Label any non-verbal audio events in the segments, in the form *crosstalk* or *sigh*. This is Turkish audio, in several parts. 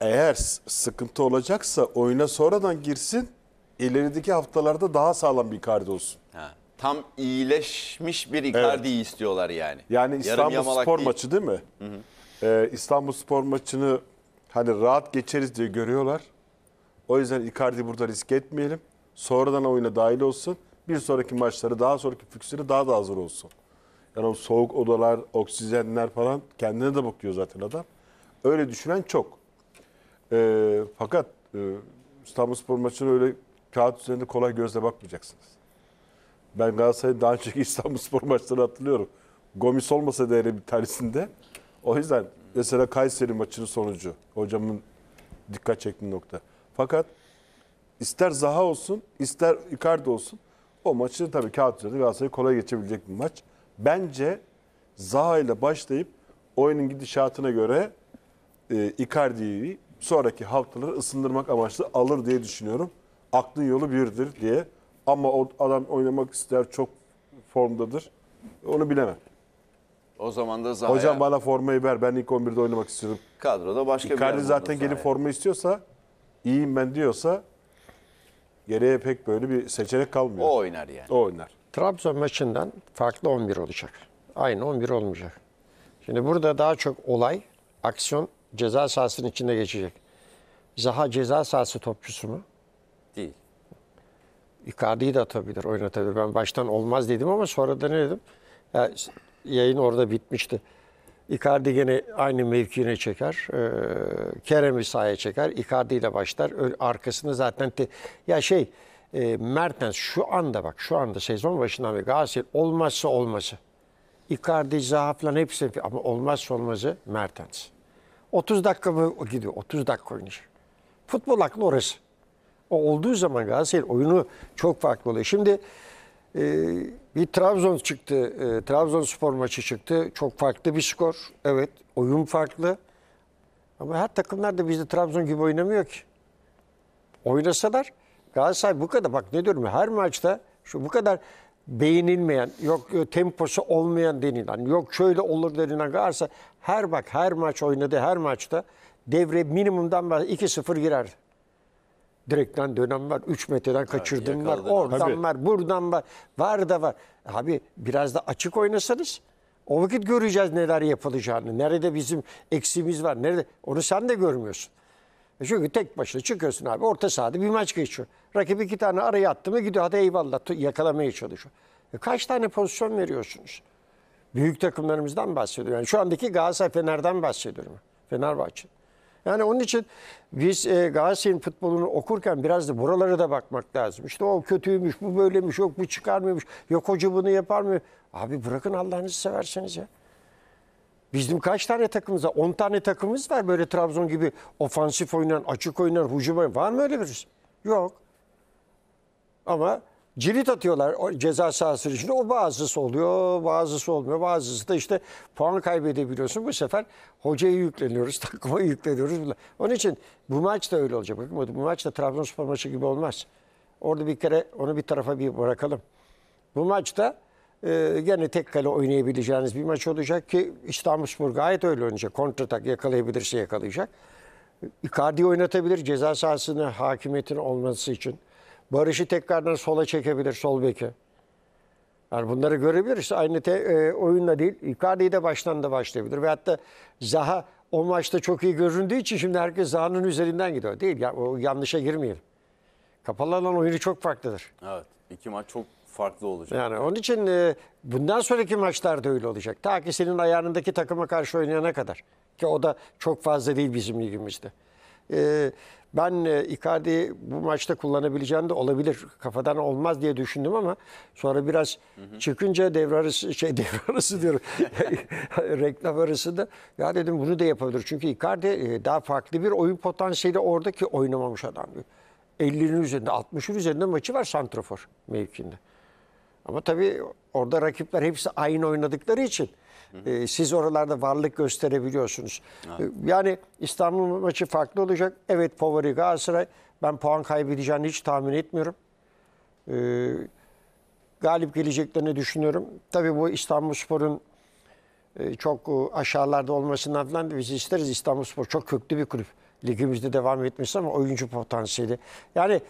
eğer sıkıntı olacaksa oyuna sonradan girsin. İlerideki haftalarda daha sağlam bir Icardi olsun. Ha. Tam iyileşmiş bir Icardi'yi evet. istiyorlar yani. Yani İstanbul Spor değil. maçı değil mi? Hı hı. Ee, İstanbul Spor maçını hani rahat geçeriz diye görüyorlar. O yüzden Icardi burada risk etmeyelim. Sonradan oyuna dahil olsun. Bir sonraki maçları, daha sonraki fiksleri daha da hazır olsun. Yani o soğuk odalar, oksijenler falan kendine de bakıyor zaten adam. Öyle düşünen çok. E, fakat e, spor maçını öyle kağıt üzerinde kolay gözle bakmayacaksınız. Ben Galatasaray'ın daha önceki *laughs* spor maçlarını hatırlıyorum. Gomis olmasa da bir tanesinde. O yüzden mesela Kayseri maçının sonucu hocamın dikkat çektiği nokta. Fakat ister Zaha olsun, ister Icardi olsun o maçı tabii kağıt üzerinde Galatasaray kolay geçebilecek bir maç. Bence Zaha ile başlayıp oyunun gidişatına göre e, Icardi'yi sonraki haftaları ısındırmak amaçlı alır diye düşünüyorum. Aklın yolu birdir diye. Ama o adam oynamak ister çok formdadır. Onu bilemem. O zaman da Zaha'ya... Hocam bana formayı ver. Ben ilk 11'de oynamak istiyorum. Kadroda başka İkardi bir Icardi zaten gelip forma istiyorsa, iyiyim ben diyorsa geriye pek böyle bir seçenek kalmıyor. O oynar yani. O oynar. Trabzon maçından farklı 11 olacak. Aynı 11 olmayacak. Şimdi burada daha çok olay, aksiyon ceza sahasının içinde geçecek. Zaha ceza sahası topçusu mu? Değil. Icardi'yi de atabilir, oynatabilir. Ben baştan olmaz dedim ama sonra da ne dedim? Ya, yayın orada bitmişti. Icardi gene aynı mevkiine çeker. E, Kerem'i sahaya çeker. Icardi ile başlar. Arkasını zaten... Te... Ya şey, e, Mertens şu anda bak, şu anda sezon başından beri Galatasaray olmazsa olması. Icardi, Zaha falan hepsi ama olmazsa olmazı Mertens. 30 dakika mı gidiyor? 30 dakika oynayacak. Futbol aklı orası. O olduğu zaman Galatasaray oyunu çok farklı oluyor. Şimdi e, bir Trabzon çıktı. E, Trabzonspor maçı çıktı. Çok farklı bir skor. Evet oyun farklı. Ama her takımlar da bizde Trabzon gibi oynamıyor ki. Oynasalar Galatasaray bu kadar bak ne diyorum her maçta şu bu kadar beğenilmeyen, yok e, temposu olmayan denilen, yok şöyle olur denilen Galatasaray her bak her maç oynadı her maçta devre minimumdan 2-0 girer. Direkten dönem var, 3 metreden kaçırdım var, oradan Tabii. var, buradan var, var da var. Abi biraz da açık oynasanız o vakit göreceğiz neler yapılacağını. Nerede bizim eksiğimiz var, nerede onu sen de görmüyorsun. E çünkü tek başına çıkıyorsun abi orta sahada bir maç geçiyor. Rakip iki tane araya attı mı gidiyor hadi eyvallah yakalamaya çalışıyor. E kaç tane pozisyon veriyorsunuz? Büyük takımlarımızdan bahsediyorum. Yani şu andaki Galatasaray Fener'den bahsediyorum. Fenerbahçe. Yani onun için biz e, Galatasaray'ın futbolunu okurken biraz da buralara da bakmak lazım. İşte o kötüymüş, bu böylemiş, yok bu çıkarmıyormuş, yok hoca bunu yapar mı? Abi bırakın Allah'ınızı severseniz ya. Bizim kaç tane takımımız var? 10 tane takımımız var böyle Trabzon gibi ofansif oynayan, açık oynayan, hücum oynayan. Var mı öyle birisi? Yok. Ama cirit atıyorlar o ceza sahası içinde. O bazısı oluyor, bazısı olmuyor. Bazısı da işte puan kaybedebiliyorsun. Bu sefer hocaya yükleniyoruz, *laughs* takıma yükleniyoruz. Onun için bu maç da öyle olacak. Bakın bu maç da Trabzonspor maçı gibi olmaz. Orada bir kere onu bir tarafa bir bırakalım. Bu maçta e, gene tek kale oynayabileceğiniz bir maç olacak ki İstanbulspor gayet öyle oynayacak. Kontratak yakalayabilirse yakalayacak. Icardi oynatabilir ceza sahasının hakimiyetin olması için. Barış'ı tekrardan sola çekebilir sol beke. Yani bunları görebiliriz. Aynı te, e, oyunla değil. Icardi'yi de baştan da başlayabilir. Ve hatta Zaha o maçta çok iyi göründüğü için şimdi herkes Zaha'nın üzerinden gidiyor. Değil ya, o yanlışa girmeyelim. Kapalı alan oyunu çok farklıdır. Evet. İki maç çok farklı olacak. Yani onun için e, bundan sonraki maçlar da öyle olacak. Ta ki senin ayarındaki takıma karşı oynayana kadar. Ki o da çok fazla değil bizim ligimizde. E, ben e, Icardi bu maçta kullanabileceğini de olabilir. Kafadan olmaz diye düşündüm ama sonra biraz hı hı. çıkınca devre arası *laughs* şey devre arası diyorum. *laughs* reklam da ya dedim bunu da yapabilir. Çünkü Icardi daha farklı bir oyun potansiyeli orada ki oynamamış adam. 50'nin üzerinde 60'ın üzerinde maçı var santrafor mevkinde. Ama tabii orada rakipler hepsi aynı oynadıkları için hı e, hı. siz oralarda varlık gösterebiliyorsunuz. Evet. E, yani İstanbul maçı farklı olacak. Evet favori Galatasaray. Ben puan kaybedeceğini hiç tahmin etmiyorum. Ee, galip geleceklerini düşünüyorum. Tabii bu İstanbul Spor'un e, çok aşağılarda olmasından falan biz isteriz. İstanbul Spor çok köklü bir kulüp. Ligimizde devam etmesi ama oyuncu potansiyeli. Yani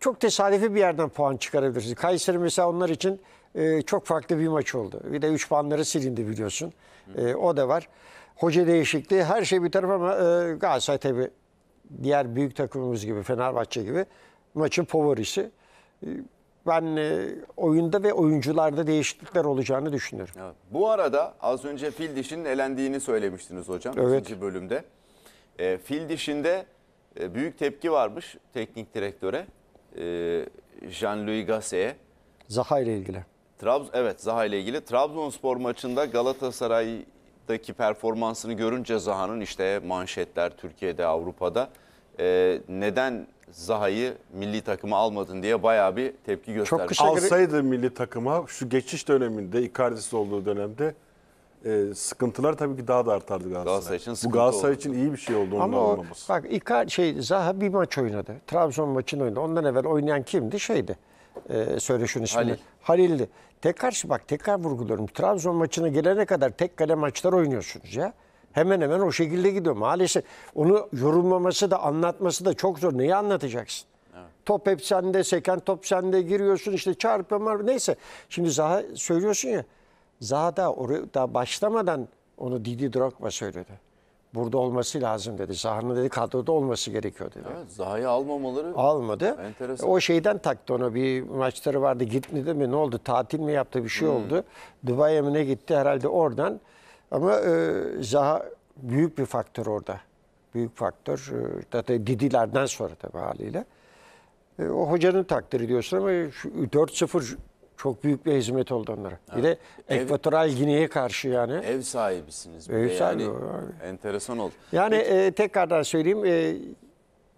çok tesadüfi bir yerden puan çıkarabilirsiniz. Kayseri mesela onlar için e, çok farklı bir maç oldu. Bir de 3 puanları silindi biliyorsun. E, o da var. Hoca değişikliği her şey bir taraf ama e, Galatasaray tabii diğer büyük takımımız gibi Fenerbahçe gibi maçın favorisi. E, ben e, oyunda ve oyuncularda değişiklikler olacağını düşünüyorum. Evet. Bu arada az önce fil dişinin elendiğini söylemiştiniz hocam evet. ikinci bölümde. E, fil dişinde e, büyük tepki varmış teknik direktöre. E, Jean-Louis Gasset. Zaha ile ilgili. Trabzon evet Zaha ile ilgili Trabzonspor maçında Galatasaray'daki performansını görünce Zaha'nın işte manşetler Türkiye'de Avrupa'da e, neden Zaha'yı milli takıma almadın diye bayağı bir tepki gösterdi. Çok kışa Alsaydı milli takıma şu geçiş döneminde Icardi'si olduğu dönemde e, sıkıntılar tabii ki daha da artardı Galatasaray. Galatasaray için Bu sıkıntı Galatasaray oldu. için iyi bir şey oldu Ama onun o- olmaması. bak Icar, şey, Zaha bir maç oynadı. Trabzon maçını oynadı. Ondan evvel oynayan kimdi? Şeydi. E, söyle şunun ismini. Halil. Halil'di. Tekrar bak tekrar vurguluyorum. Trabzon maçına gelene kadar tek kale maçlar oynuyorsunuz ya. Hemen hemen o şekilde gidiyor. Maalesef onu yorumlaması da anlatması da çok zor. Neyi anlatacaksın? Top hep sende, seken top sende giriyorsun işte çarpıyorlar neyse. Şimdi Zaha söylüyorsun ya Zada orada başlamadan onu Didi Drogba söyledi. Burada olması lazım dedi. Zaha'nın dedi kadroda olması gerekiyor dedi. Evet, Zaha'yı almamaları almadı. Enteresan. O şeyden taktı ona bir maçları vardı gitmedi mi ne oldu tatil mi yaptı bir şey hmm. oldu. Dubai'ye mi ne gitti herhalde oradan. Ama e, Zaha büyük bir faktör orada. Büyük faktör. E, Didilerden sonra tabii haliyle. E, o hocanın takdiri diyorsun ama 4-0 çok büyük bir hizmet oldu onlara. Bir de Ekvatoral Gine'ye karşı yani. Ev sahibisiniz. bir de Ev sahibi yani. abi. Enteresan oldu. Yani e, tekrardan söyleyeyim e,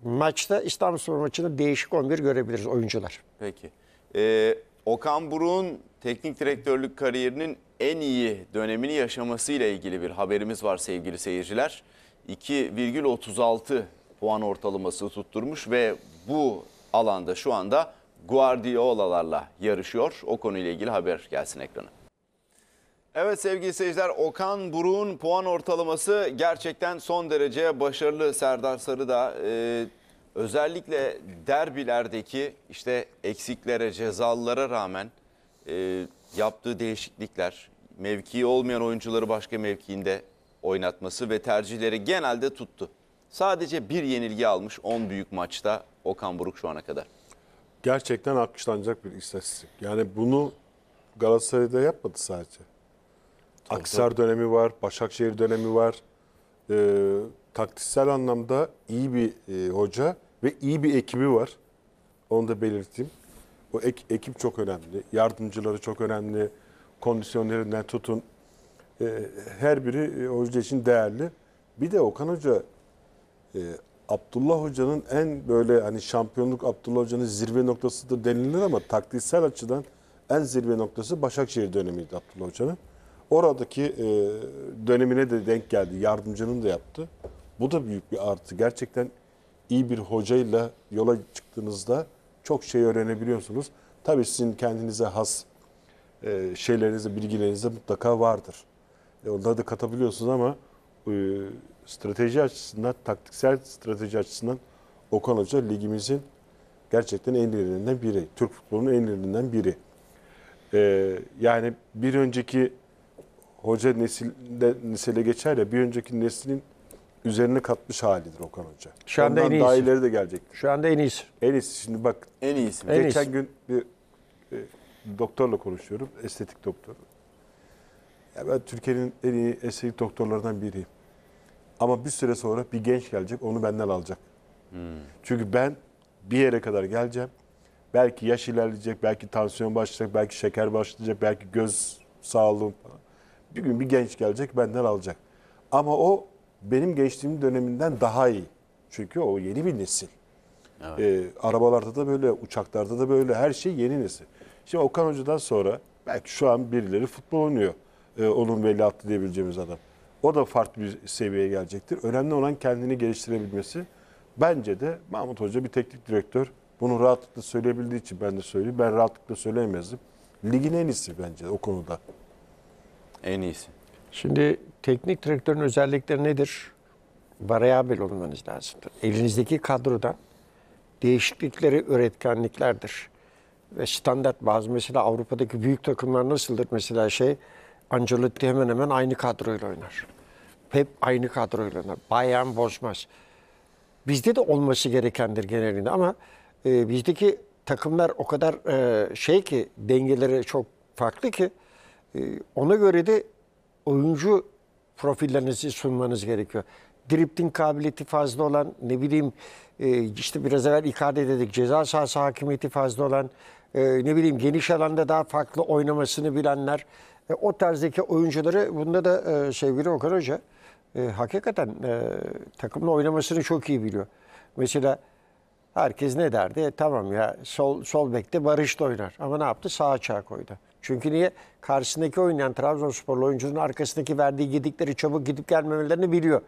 maçta İstanbul maçında değişik 11 görebiliriz oyuncular. Peki. Ee, Okan Buruk'un teknik direktörlük kariyerinin en iyi dönemini yaşamasıyla ilgili bir haberimiz var sevgili seyirciler. 2,36 puan ortalaması tutturmuş ve bu alanda şu anda Guardiola'larla yarışıyor. O konuyla ilgili haber gelsin ekranı. Evet sevgili seyirciler Okan Buruk'un puan ortalaması gerçekten son derece başarılı Serdar Sarı'da. E, özellikle derbilerdeki işte eksiklere, cezalara rağmen e, yaptığı değişiklikler, mevkii olmayan oyuncuları başka mevkiinde oynatması ve tercihleri genelde tuttu. Sadece bir yenilgi almış 10 büyük maçta Okan Buruk şu ana kadar gerçekten alkışlanacak bir istatistik. Yani bunu Galatasaray'da yapmadı sadece. Aksar dönemi var, Başakşehir dönemi var. E, taktiksel anlamda iyi bir e, hoca ve iyi bir ekibi var. Onu da belirteyim. Bu ek, ekip çok önemli. Yardımcıları çok önemli. Kondisyonlarından tutun. E, her biri e, hoca için değerli. Bir de Okan Hoca e, Abdullah Hoca'nın en böyle hani şampiyonluk Abdullah Hoca'nın zirve noktasıdır denilir ama taktiksel açıdan en zirve noktası Başakşehir dönemiydi Abdullah Hoca'nın. Oradaki e, dönemine de denk geldi. Yardımcının da yaptı. Bu da büyük bir artı. Gerçekten iyi bir hocayla yola çıktığınızda çok şey öğrenebiliyorsunuz. Tabii sizin kendinize has e, şeylerinizde, bilgilerinizde mutlaka vardır. E, onları da katabiliyorsunuz ama e, strateji açısından, taktiksel strateji açısından Okan Hoca ligimizin gerçekten en ilerinden biri. Türk futbolunun en ilerinden biri. Ee, yani bir önceki hoca nesilde, nesile geçer ya bir önceki neslin üzerine katmış halidir Okan Hoca. Şu anda Ondan en iyisi. daha ileri de gelecek. Şu anda en iyisi. En iyisi şimdi bak. En iyisi. En iyisi. gün bir e, doktorla konuşuyorum. Estetik doktoru. Ya ben Türkiye'nin en iyi estetik doktorlarından biriyim. Ama bir süre sonra bir genç gelecek onu benden alacak. Hmm. Çünkü ben bir yere kadar geleceğim. Belki yaş ilerleyecek, belki tansiyon başlayacak, belki şeker başlayacak, belki göz sağlığım falan. Bir gün bir genç gelecek benden alacak. Ama o benim gençliğim döneminden daha iyi. Çünkü o yeni bir nesil. Evet. Ee, arabalarda da böyle, uçaklarda da böyle her şey yeni nesil. Şimdi Okan Hoca'dan sonra belki şu an birileri futbol oynuyor. Ee, onun veliahtı diyebileceğimiz adam. O da farklı bir seviyeye gelecektir. Önemli olan kendini geliştirebilmesi. Bence de Mahmut Hoca bir teknik direktör. Bunu rahatlıkla söyleyebildiği için ben de söyleyeyim. Ben rahatlıkla söyleyemezdim. Ligin en iyisi bence o konuda. En iyisi. Şimdi teknik direktörün özellikleri nedir? Variabel olmanız lazımdır. Elinizdeki kadrodan değişiklikleri üretkenliklerdir. Ve standart bazı mesela Avrupa'daki büyük takımlar nasıldır? Mesela şey Ancelotti hemen hemen aynı kadroyla oynar. Hep aynı kadroyla oynar. Bayern bozmaz. Bizde de olması gerekendir genelinde ama e, bizdeki takımlar o kadar e, şey ki dengeleri çok farklı ki e, ona göre de oyuncu profillerinizi sunmanız gerekiyor. Dripting kabiliyeti fazla olan ne bileyim e, işte biraz evvel ikade dedik ceza sahası hakimiyeti fazla olan e, ne bileyim geniş alanda daha farklı oynamasını bilenler. E, o tarzdaki oyuncuları bunda da e, sevgili Okan Hoca e, hakikaten e, takımla oynamasını çok iyi biliyor. Mesela herkes ne derdi? E, tamam ya sol, sol bekte Barış da oynar. Ama ne yaptı? Sağa açığa koydu. Çünkü niye? Karşısındaki oynayan Trabzonsporlu oyuncunun arkasındaki verdiği gidikleri çabuk gidip gelmemelerini biliyor.